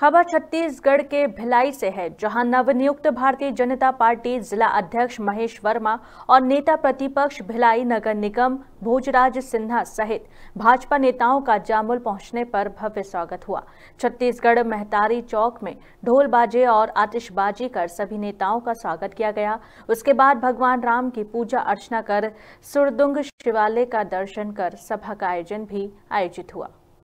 खबर छत्तीसगढ़ के भिलाई से है जहां नवनियुक्त भारतीय जनता पार्टी जिला अध्यक्ष महेश वर्मा और नेता प्रतिपक्ष भिलाई नगर निगम भोजराज सिन्हा सहित भाजपा नेताओं का जामुल पहुंचने पर भव्य स्वागत हुआ छत्तीसगढ़ महतारी चौक में ढोल बाजे और आतिशबाजी कर सभी नेताओं का स्वागत किया गया उसके बाद भगवान राम की पूजा अर्चना कर सुरदुंग शिवालय का दर्शन कर सभा का आयोजन भी आयोजित हुआ